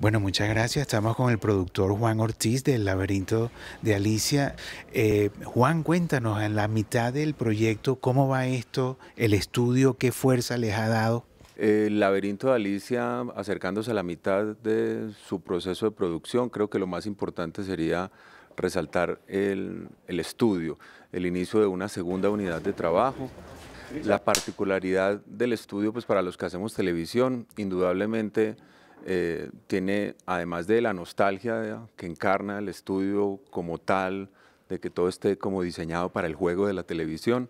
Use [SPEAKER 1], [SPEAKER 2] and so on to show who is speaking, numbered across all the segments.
[SPEAKER 1] Bueno, muchas gracias. Estamos con el productor Juan Ortiz del Laberinto de Alicia. Eh, Juan, cuéntanos en la mitad del proyecto, ¿cómo va esto? ¿El estudio qué fuerza les ha dado?
[SPEAKER 2] El laberinto de Alicia, acercándose a la mitad de su proceso de producción, creo que lo más importante sería resaltar el estudio, el inicio de una segunda unidad de trabajo, la particularidad del estudio, pues para los que hacemos televisión, indudablemente eh, tiene, además de la nostalgia que encarna el estudio como tal, de que todo esté como diseñado para el juego de la televisión,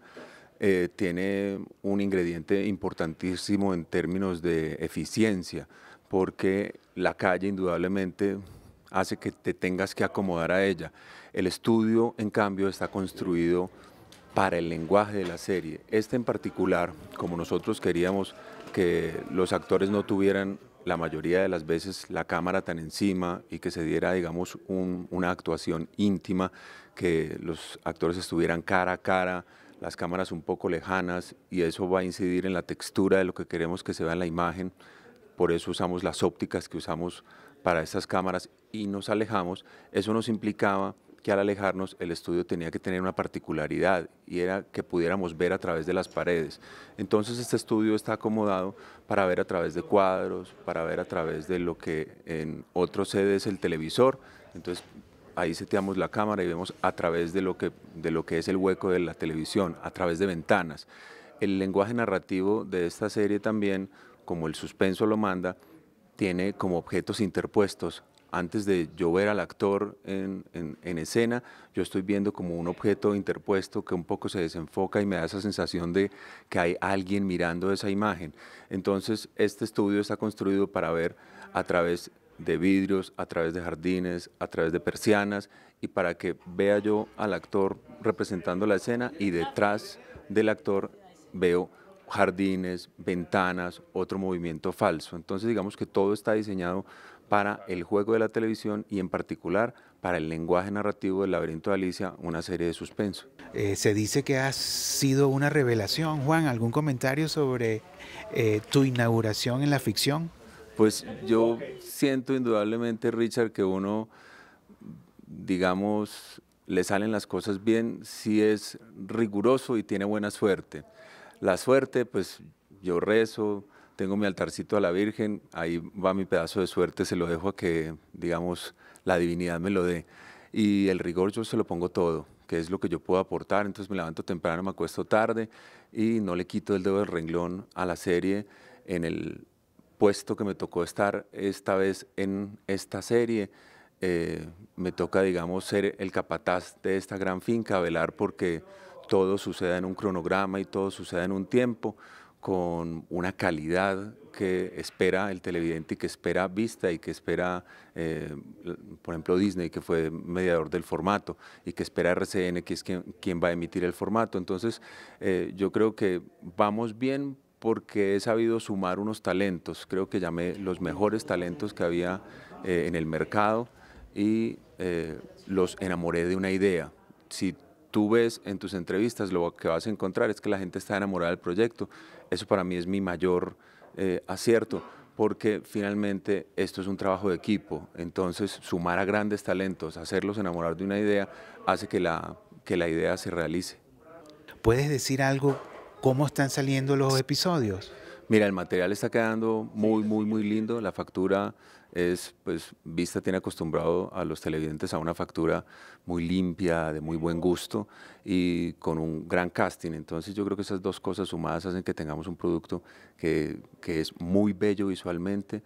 [SPEAKER 2] eh, tiene un ingrediente importantísimo en términos de eficiencia, porque la calle indudablemente hace que te tengas que acomodar a ella. El estudio, en cambio, está construido para el lenguaje de la serie. Este en particular, como nosotros queríamos que los actores no tuvieran la mayoría de las veces la cámara tan encima y que se diera, digamos, una actuación íntima, que los actores estuvieran cara a cara, las cámaras un poco lejanas y eso va a incidir en la textura de lo que queremos que se vea en la imagen. Por eso usamos las ópticas que usamos para estas cámaras y nos alejamos. Eso nos implicaba que al alejarnos el estudio tenía que tener una particularidad y era que pudiéramos ver a través de las paredes. Entonces este estudio está acomodado para ver a través de cuadros, para ver a través de lo que en otros sede es el televisor. Entonces ahí seteamos la cámara y vemos a través de lo que, de lo que es el hueco de la televisión, a través de ventanas. El lenguaje narrativo de esta serie también, como el suspenso lo manda, tiene como objetos interpuestos antes de yo ver al actor en, escena, yo estoy viendo como un objeto interpuesto que un poco se desenfoca y me da esa sensación de que hay alguien mirando esa imagen. Entonces, este estudio está construido para ver a través de vidrios, a través de jardines, a través de persianas y para que vea yo al actor representando la escena y detrás del actor veo jardines, ventanas, otro movimiento falso. Entonces digamos que todo está diseñado para el juego de la televisión y en particular para el lenguaje narrativo del laberinto de Alicia,
[SPEAKER 1] una serie de suspenso. Eh, se dice que ha sido una revelación, Juan, ¿algún comentario sobre eh, tu inauguración en la ficción?
[SPEAKER 2] Pues yo siento indudablemente, Richard, que uno, digamos, le salen las cosas bien si es riguroso y tiene buena suerte. La suerte, pues yo rezo, tengo mi altarcito a la Virgen, ahí va mi pedazo de suerte, se lo dejo a que, digamos, la divinidad me lo dé. Y el rigor yo se lo pongo todo, que es lo que yo puedo aportar, entonces me levanto temprano, me acuesto tarde y no le quito el dedo del renglón a la serie en el puesto que me tocó estar esta vez en esta serie. Eh, me toca, digamos, ser el capataz de esta gran finca, velar porque todo suceda en un cronograma y todo suceda en un tiempo, con una calidad que espera el televidente y que espera vista y que espera, eh, por ejemplo, Disney, que fue mediador del formato, y que espera RCN, que es quien, va a emitir el formato. Entonces, eh, yo creo que vamos bien porque he sabido sumar unos talentos, creo que llamé los mejores talentos que había eh, en el mercado y los enamoré de una idea. Si tú ves en tus entrevistas, lo que vas a encontrar es que la gente está enamorada del proyecto. Eso para mí es mi mayor eh, acierto, porque finalmente esto es un trabajo de equipo. Entonces, sumar a grandes talentos, hacerlos enamorar de una idea, hace que que la idea se realice. ¿Puedes decir
[SPEAKER 1] algo? ¿Cómo están saliendo los episodios?
[SPEAKER 2] Mira, el material está quedando muy, muy, muy lindo. La factura es, pues, Vista tiene acostumbrado a los televidentes a una factura muy limpia, de muy buen gusto y con un gran casting. Entonces yo creo que esas dos cosas sumadas hacen que tengamos un producto que, que es muy bello visualmente.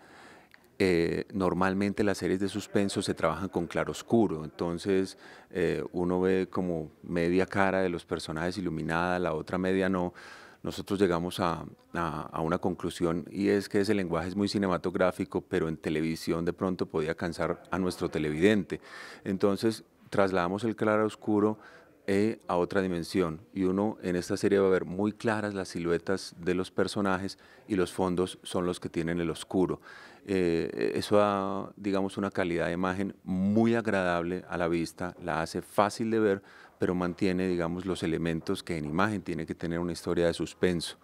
[SPEAKER 2] Eh, normalmente las series de suspenso se trabajan con claroscuro, entonces eh, uno ve como media cara de los personajes iluminada, la otra media no nosotros llegamos a, a, una conclusión y es que ese lenguaje es muy cinematográfico, pero en televisión de pronto podía cansar a nuestro televidente. Entonces trasladamos el claro oscuro eh, a otra dimensión y uno en esta serie va a ver muy claras las siluetas de los personajes y los fondos son los que tienen el oscuro. Eh, eso da, digamos, una calidad de imagen muy agradable a la vista, la hace fácil de ver, pero mantiene, digamos, los elementos que en imagen tiene que tener una historia de suspenso.